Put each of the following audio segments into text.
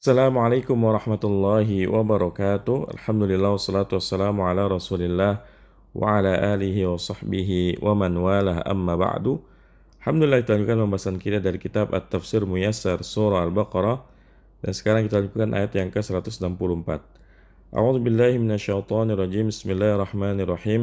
السلام عليكم ورحمة الله وبركاته الحمد لله والصلاة والسلام على رسول الله وعلى آله وصحبه ومن والاه أما بعد الحمد لله تعالى lakukan pembahasan kita dari kitab At-Tafsir Muyassar Surah dan sekarang kita lakukan ayat yang ke-164 أعوذ بالله من الشيطان الرجيم بسم الله الرحمن الرحيم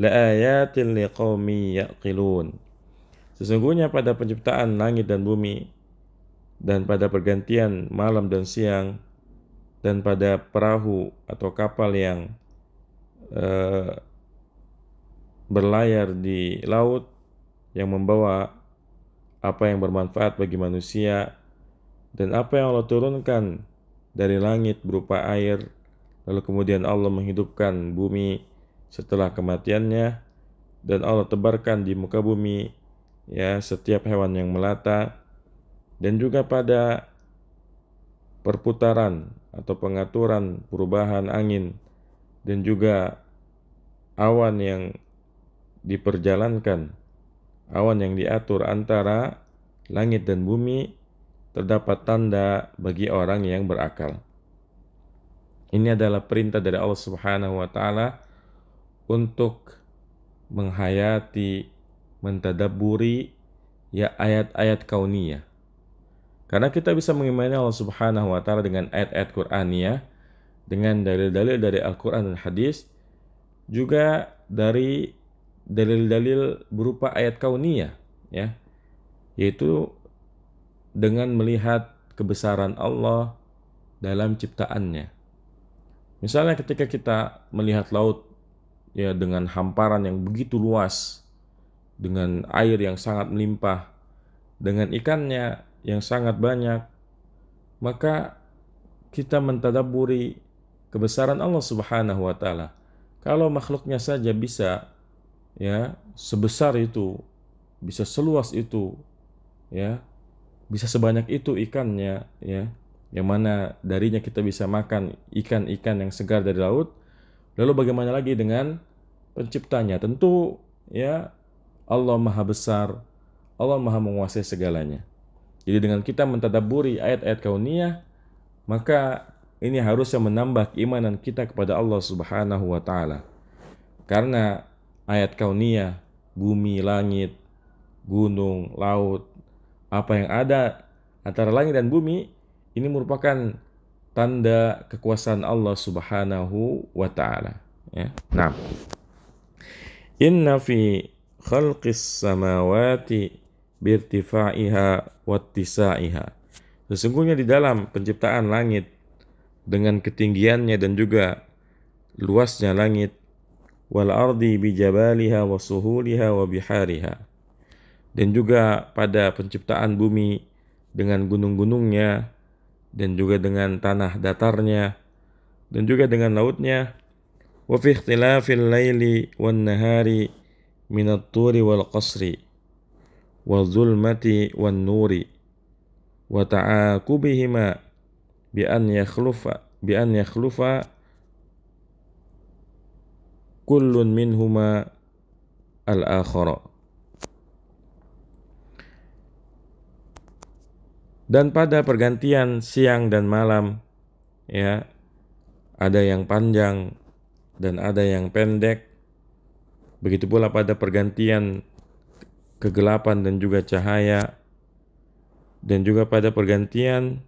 laayatil liqaumi yaqilun. Sesungguhnya pada penciptaan langit dan bumi dan pada pergantian malam dan siang dan pada perahu atau kapal yang uh, berlayar di laut yang membawa apa yang bermanfaat bagi manusia dan apa yang Allah turunkan dari langit berupa air lalu kemudian Allah menghidupkan bumi setelah kematiannya dan Allah tebarkan di muka bumi ya setiap hewan yang melata dan juga pada perputaran atau pengaturan perubahan angin dan juga awan yang diperjalankan awan yang diatur antara langit dan bumi terdapat tanda bagi orang yang berakal. Ini adalah perintah dari Allah Subhanahu wa taala untuk menghayati, mentadaburi ya ayat-ayat kauniyah. Karena kita bisa mengimani Allah Subhanahu wa taala dengan ayat-ayat Qur'aniyah, dengan dalil-dalil dari Al-Qur'an dan hadis, juga dari dalil-dalil berupa ayat kauniyah, ya. Yaitu dengan melihat kebesaran Allah dalam ciptaannya. Misalnya ketika kita melihat laut ya dengan hamparan yang begitu luas, dengan air yang sangat melimpah, dengan ikannya yang sangat banyak, maka kita mentadaburi kebesaran Allah Subhanahu wa taala. Kalau makhluknya saja bisa ya sebesar itu, bisa seluas itu, ya, bisa sebanyak itu ikannya, ya, yang mana darinya kita bisa makan ikan-ikan yang segar dari laut, Lalu bagaimana lagi dengan penciptanya? Tentu ya Allah Maha Besar, Allah Maha menguasai segalanya. Jadi dengan kita mentadaburi ayat-ayat kauniyah, maka ini harusnya menambah keimanan kita kepada Allah Subhanahu wa taala. Karena ayat kauniyah, bumi, langit, gunung, laut, apa yang ada antara langit dan bumi ini merupakan tanda kekuasaan Allah Subhanahu wa taala ya. Nah. Inna fi khalqis samawati birtifa'iha wattisa'iha. Sesungguhnya di dalam penciptaan langit dengan ketinggiannya dan juga luasnya langit wal ardi bijabaliha wa suhuliha wa bihariha dan juga pada penciptaan bumi dengan gunung-gunungnya dan juga dengan tanah datarnya dan juga dengan lautnya wa fi ikhtilafil laili wan nahari min at-turi wal qasri wa zulmati wan nuri wa ta'akubihima bi an yakhlufa bi an yakhlufa kullun minhuma al-akhara Dan pada pergantian siang dan malam, ya, ada yang panjang dan ada yang pendek. Begitu pula pada pergantian kegelapan dan juga cahaya, dan juga pada pergantian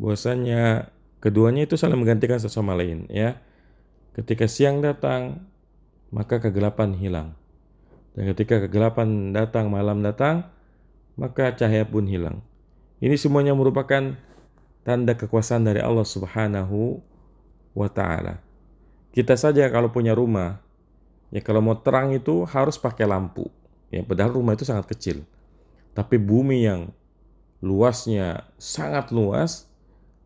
bahwasanya keduanya itu saling menggantikan satu sama lain ya. Ketika siang datang, maka kegelapan hilang. Dan ketika kegelapan datang, malam datang, maka cahaya pun hilang. Ini semuanya merupakan tanda kekuasaan dari Allah Subhanahu wa taala. Kita saja kalau punya rumah, ya kalau mau terang itu harus pakai lampu. Ya padahal rumah itu sangat kecil. Tapi bumi yang luasnya sangat luas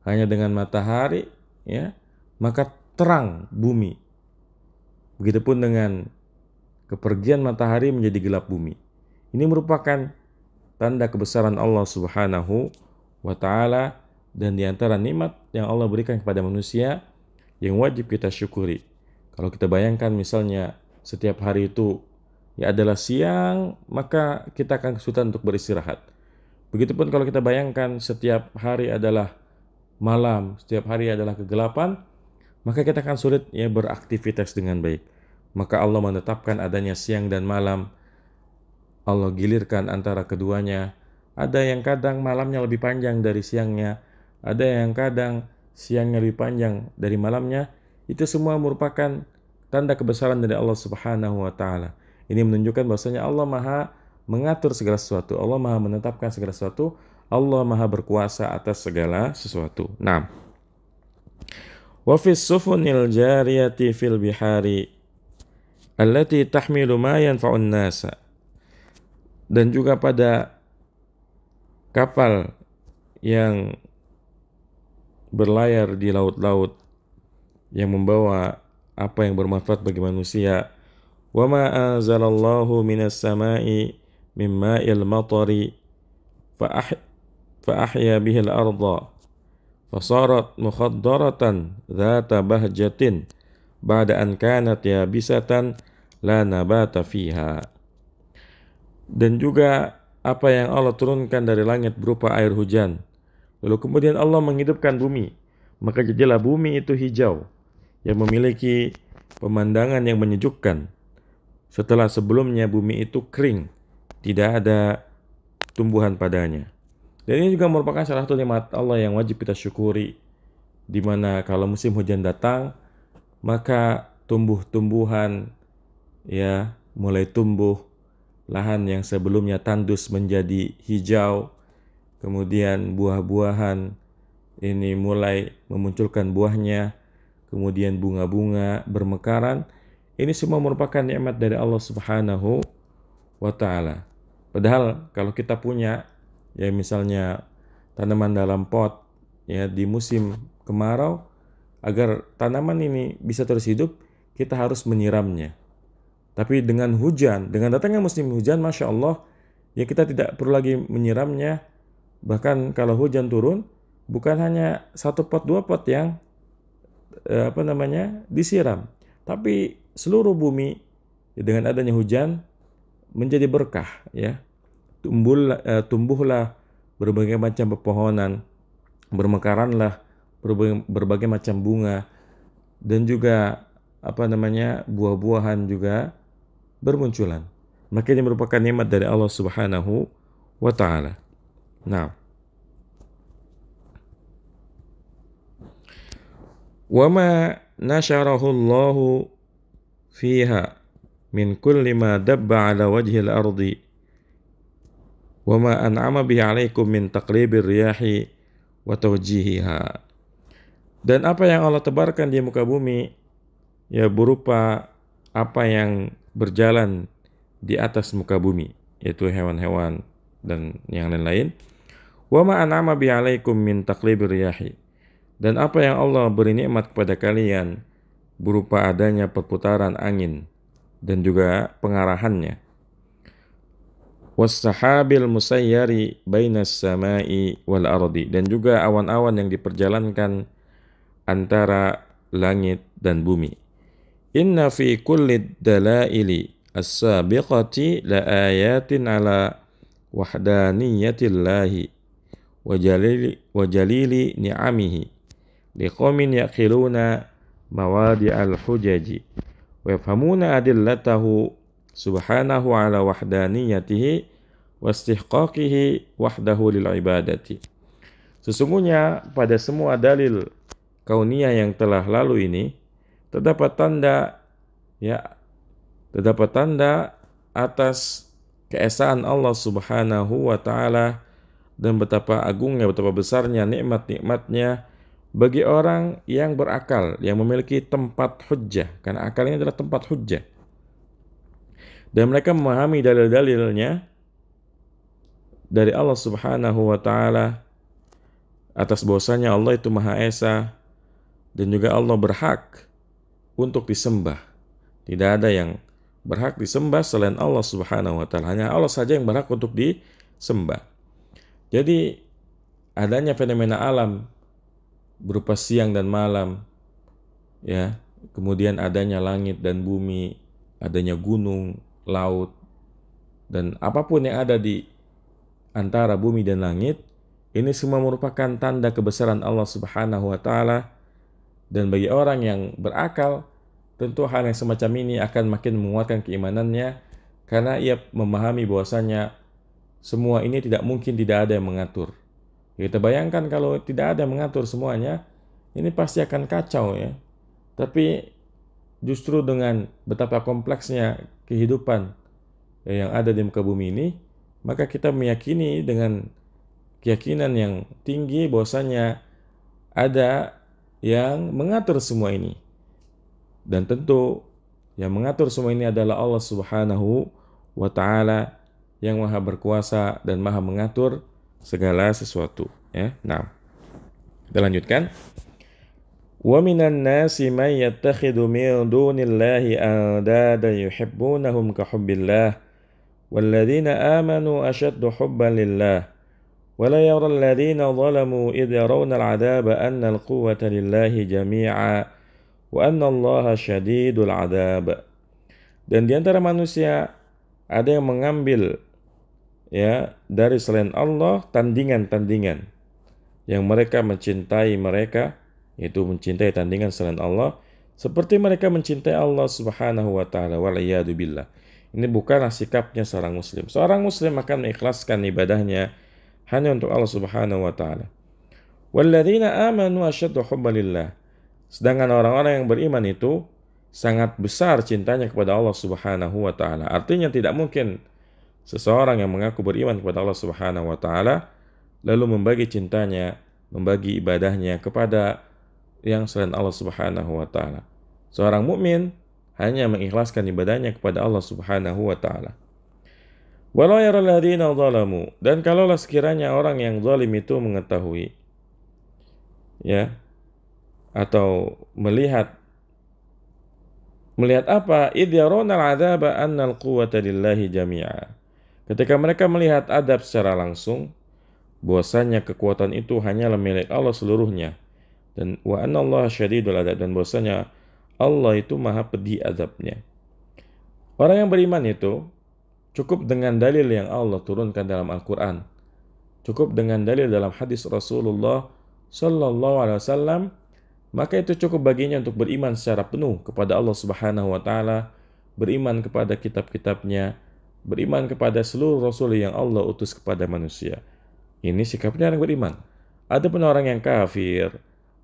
hanya dengan matahari ya, maka terang bumi. Begitupun dengan kepergian matahari menjadi gelap bumi. Ini merupakan tanda kebesaran Allah Subhanahu wa taala dan di antara nikmat yang Allah berikan kepada manusia yang wajib kita syukuri. Kalau kita bayangkan misalnya setiap hari itu ya adalah siang, maka kita akan kesulitan untuk beristirahat. Begitupun kalau kita bayangkan setiap hari adalah malam, setiap hari adalah kegelapan, maka kita akan sulit ya beraktivitas dengan baik. Maka Allah menetapkan adanya siang dan malam Allah gilirkan antara keduanya. Ada yang kadang malamnya lebih panjang dari siangnya, ada yang kadang siangnya lebih panjang dari malamnya. Itu semua merupakan tanda kebesaran dari Allah Subhanahu wa taala. Ini menunjukkan bahwasanya Allah Maha mengatur segala sesuatu, Allah Maha menetapkan segala sesuatu, Allah Maha berkuasa atas segala sesuatu. Nah, wa fis sufunil jariyati fil bihari allati tahmilu ma yanfa'un nasa dan juga pada kapal yang berlayar di laut-laut yang membawa apa yang bermanfaat bagi manusia. Wa ma anzalallahu minas sama'i min ma'il matari fa ah-, ahya bihi al-ardha fasarat mukhaddaratan dhata bahjatin ba'da an kanat yabisatan la nabata fiha dan juga apa yang Allah turunkan dari langit berupa air hujan. Lalu kemudian Allah menghidupkan bumi, maka jadilah bumi itu hijau yang memiliki pemandangan yang menyejukkan. Setelah sebelumnya bumi itu kering, tidak ada tumbuhan padanya. Dan ini juga merupakan salah satu nikmat Allah yang wajib kita syukuri, di mana kalau musim hujan datang, maka tumbuh-tumbuhan ya mulai tumbuh lahan yang sebelumnya tandus menjadi hijau, kemudian buah-buahan ini mulai memunculkan buahnya, kemudian bunga-bunga bermekaran. Ini semua merupakan nikmat dari Allah Subhanahu wa taala. Padahal kalau kita punya ya misalnya tanaman dalam pot ya di musim kemarau agar tanaman ini bisa terus hidup, kita harus menyiramnya. Tapi dengan hujan, dengan datangnya musim hujan, masya Allah, ya kita tidak perlu lagi menyiramnya. Bahkan kalau hujan turun, bukan hanya satu pot dua pot yang eh, apa namanya disiram, tapi seluruh bumi ya, dengan adanya hujan menjadi berkah, ya tumbuh eh, tumbuhlah berbagai macam pepohonan, bermekaranlah berbagai, berbagai macam bunga dan juga apa namanya buah-buahan juga bermunculan. Maka ini merupakan nikmat dari Allah Subhanahu wa taala. Nah, وما نشره الله فيها من كل ما دب على وجه الأرض وما أنعم alaikum عليكم من riyahi الرياح وتوجيهها dan apa yang Allah tebarkan di muka bumi ya berupa apa yang berjalan di atas muka bumi, yaitu hewan-hewan dan yang lain-lain. Wa ma an'ama bi alaikum min taqlibir riyahi. Dan apa yang Allah beri nikmat kepada kalian berupa adanya perputaran angin dan juga pengarahannya. Wasahabil musayyari bainas samai wal ardi dan juga awan-awan yang diperjalankan antara langit dan bumi. Inna fi kulli dalaili as-sabiqati la ayatin ala wahdaniyatillahi wa jalili, wa jalili ni'amihi liqaumin yaqiluna mawadi'al hujaji wa yafhamuna adillatahu subhanahu ala wahdaniyatihi wa istihqaqihi wahdahu lil ibadati sesungguhnya pada semua dalil kauniyah yang telah lalu ini terdapat tanda ya terdapat tanda atas keesaan Allah Subhanahu wa taala dan betapa agungnya, betapa besarnya nikmat-nikmatnya bagi orang yang berakal, yang memiliki tempat hujjah, karena akal ini adalah tempat hujjah. Dan mereka memahami dalil-dalilnya dari Allah Subhanahu wa taala atas bahwasanya Allah itu Maha Esa dan juga Allah berhak untuk disembah. Tidak ada yang berhak disembah selain Allah Subhanahu wa taala. Hanya Allah saja yang berhak untuk disembah. Jadi adanya fenomena alam berupa siang dan malam ya, kemudian adanya langit dan bumi, adanya gunung, laut dan apapun yang ada di antara bumi dan langit ini semua merupakan tanda kebesaran Allah Subhanahu wa taala dan bagi orang yang berakal, tentu hal yang semacam ini akan makin menguatkan keimanannya karena ia memahami bahwasanya semua ini tidak mungkin tidak ada yang mengatur. Kita bayangkan kalau tidak ada yang mengatur semuanya, ini pasti akan kacau ya. Tapi justru dengan betapa kompleksnya kehidupan eh, yang ada di muka bumi ini, maka kita meyakini dengan keyakinan yang tinggi bahwasanya ada yang mengatur semua ini. Dan tentu yang mengatur semua ini adalah Allah Subhanahu wa taala yang Maha berkuasa dan Maha mengatur segala sesuatu, ya. Nah, kita lanjutkan. Wa minan nasi may yattakhidhu min dunillahi andada yuhibbunahum ka hubbillah Walladzina amanu ashaddu hubban lillah. ولا يرى الذين ظلموا إذ يرون العذاب أن القوة لله جميعا وأن الله شديد العذاب dan di antara manusia ada yang mengambil ya dari selain Allah tandingan-tandingan yang mereka mencintai mereka itu mencintai tandingan selain Allah seperti mereka mencintai Allah Subhanahu wa taala wal billah. Ini bukanlah sikapnya seorang muslim. Seorang muslim akan mengikhlaskan ibadahnya, hanya untuk Allah Subhanahu wa taala. Walladzina amanu asyaddu hubbalillah. Sedangkan orang-orang yang beriman itu sangat besar cintanya kepada Allah Subhanahu wa taala. Artinya tidak mungkin seseorang yang mengaku beriman kepada Allah Subhanahu wa taala lalu membagi cintanya, membagi ibadahnya kepada yang selain Allah Subhanahu wa taala. Seorang mukmin hanya mengikhlaskan ibadahnya kepada Allah Subhanahu wa taala. Walau yaralladzina zalamu dan kalaulah sekiranya orang yang zalim itu mengetahui ya atau melihat melihat apa id yarawna al-'adzaba anna al-quwwata lillahi jami'a ketika mereka melihat adab secara langsung bahwasanya kekuatan itu hanyalah milik Allah seluruhnya dan wa anna Allah syadidul adab dan bahwasanya Allah itu maha pedih adabnya orang yang beriman itu Cukup dengan dalil yang Allah turunkan dalam Al-Quran. Cukup dengan dalil dalam hadis Rasulullah Sallallahu Alaihi Wasallam, maka itu cukup baginya untuk beriman secara penuh kepada Allah Subhanahu Wa Taala, beriman kepada kitab-kitabnya, beriman kepada seluruh Rasul yang Allah utus kepada manusia. Ini sikapnya orang beriman. pun orang yang kafir,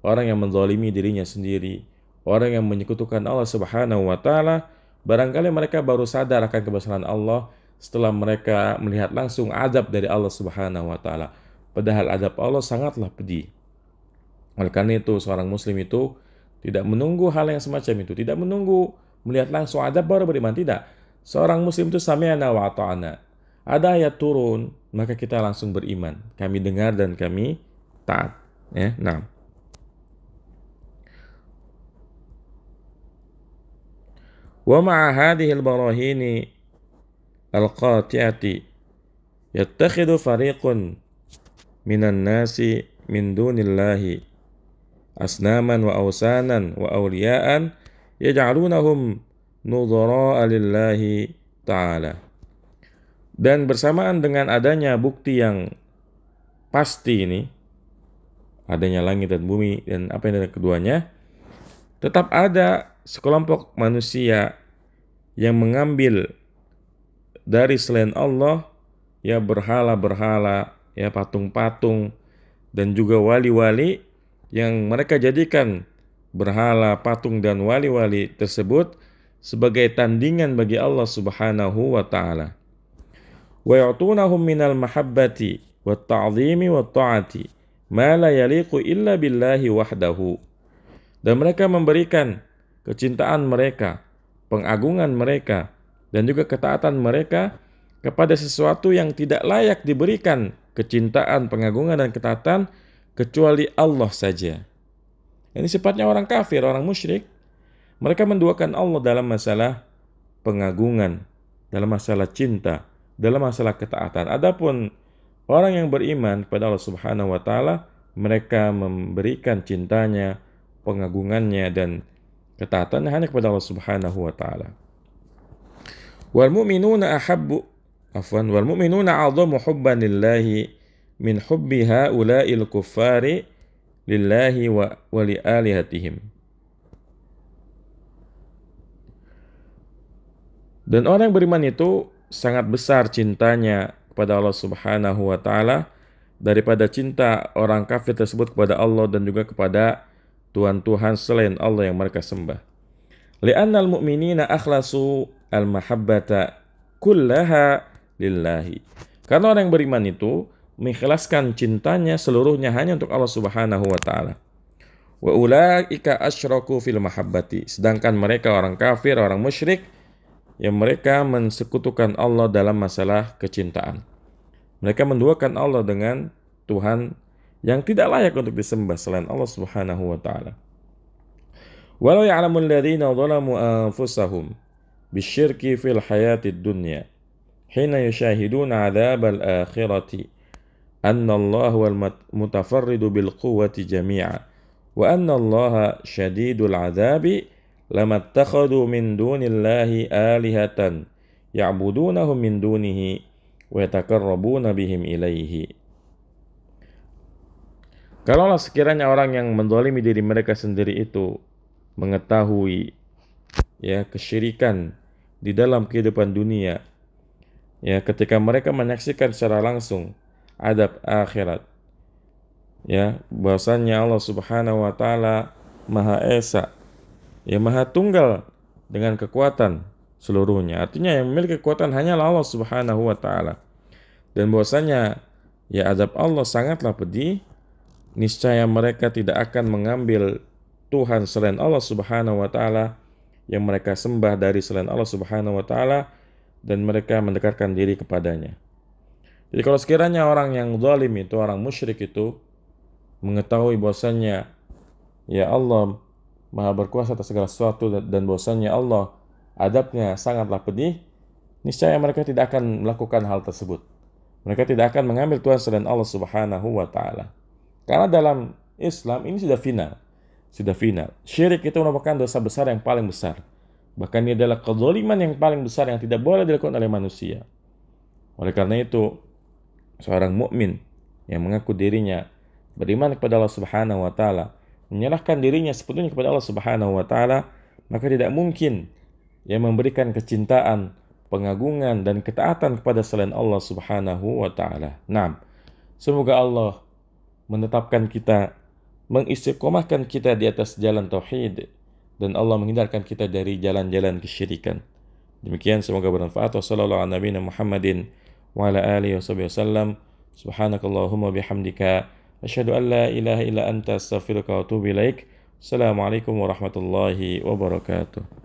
orang yang menzalimi dirinya sendiri, orang yang menyekutukan Allah Subhanahu Wa Taala, barangkali mereka baru sadar akan kebesaran Allah setelah mereka melihat langsung azab dari Allah Subhanahu wa taala. Padahal azab Allah sangatlah pedih. Oleh karena itu, seorang muslim itu tidak menunggu hal yang semacam itu, tidak menunggu melihat langsung azab baru beriman, tidak. Seorang muslim itu sami'na wa ta'ana. Ada ayat turun, maka kita langsung beriman. Kami dengar dan kami taat. Ya, nah. Wa ma'a hadhil barahini al fariqun nasi min asnaman wa wa Dan bersamaan dengan adanya bukti yang pasti ini, adanya langit dan bumi dan apa yang ada keduanya, tetap ada sekelompok manusia yang mengambil dari selain Allah ya berhala-berhala ya patung-patung dan juga wali-wali yang mereka jadikan berhala, patung dan wali-wali tersebut sebagai tandingan bagi Allah Subhanahu wa taala. Wa yu'tunahum minal mahabbati wat مَا wat ta'ati ma la yaliqu Dan mereka memberikan kecintaan mereka, pengagungan mereka dan juga ketaatan mereka kepada sesuatu yang tidak layak diberikan kecintaan, pengagungan, dan ketaatan kecuali Allah saja. Ini sifatnya orang kafir, orang musyrik. Mereka menduakan Allah dalam masalah pengagungan, dalam masalah cinta, dalam masalah ketaatan. Adapun orang yang beriman kepada Allah Subhanahu wa taala, mereka memberikan cintanya, pengagungannya dan ketaatannya hanya kepada Allah Subhanahu wa taala. Wal mu'minuna ahabbu afwan wal mu'minuna a'dhamu hubban lillahi min hubbi haula'il kuffari lillahi wa, alihatihim. Dan orang yang beriman itu sangat besar cintanya kepada Allah Subhanahu wa taala daripada cinta orang kafir tersebut kepada Allah dan juga kepada tuhan-tuhan selain Allah yang mereka sembah. Li'annal mu'minina akhlasu al-mahabbata kullaha lillahi. Karena orang yang beriman itu mengikhlaskan cintanya seluruhnya hanya untuk Allah Subhanahu wa taala. Wa ulaika asyraku fil mahabbati. Sedangkan mereka orang kafir, orang musyrik yang mereka mensekutukan Allah dalam masalah kecintaan. Mereka menduakan Allah dengan Tuhan yang tidak layak untuk disembah selain Allah Subhanahu wa taala. Walau ya'lamul ladzina anfusahum بالشرك في الحياة الدنيا حين يشاهدون عذاب الآخرة أن الله هو المتفرد بالقوة جميعا وأن الله شديد العذاب لما اتخذوا من دون الله آلهة يعبدونهم من دونه dunihi بهم إليه Kalaulah sekiranya orang yang mendolimi diri mereka sendiri itu mengetahui ya kesyirikan di dalam kehidupan dunia. Ya, ketika mereka menyaksikan secara langsung adab akhirat. Ya, bahwasanya Allah Subhanahu wa taala Maha Esa, ya Maha Tunggal dengan kekuatan seluruhnya. Artinya yang memiliki kekuatan hanyalah Allah Subhanahu wa taala. Dan bahwasanya ya adab Allah sangatlah pedih, niscaya mereka tidak akan mengambil Tuhan selain Allah Subhanahu wa taala yang mereka sembah dari selain Allah Subhanahu wa taala dan mereka mendekarkan diri kepadanya. Jadi kalau sekiranya orang yang zalim itu, orang musyrik itu mengetahui bahwasanya ya Allah Maha berkuasa atas segala sesuatu dan bahwasanya Allah adabnya sangatlah pedih, niscaya mereka tidak akan melakukan hal tersebut. Mereka tidak akan mengambil Tuhan selain Allah Subhanahu wa taala. Karena dalam Islam ini sudah final sudah final. Syirik itu merupakan dosa besar yang paling besar. Bahkan ini adalah kezaliman yang paling besar yang tidak boleh dilakukan oleh manusia. Oleh karena itu, seorang mukmin yang mengaku dirinya beriman kepada Allah Subhanahu wa taala, menyerahkan dirinya sepenuhnya kepada Allah Subhanahu wa taala, maka tidak mungkin yang memberikan kecintaan, pengagungan dan ketaatan kepada selain Allah Subhanahu wa taala. Nah, semoga Allah menetapkan kita mengistiqomahkan kita di atas jalan tauhid dan Allah menghindarkan kita dari jalan-jalan kesyirikan. Demikian semoga bermanfaat. Wassalamualaikum warahmatullahi wabarakatuh. warahmatullahi wabarakatuh.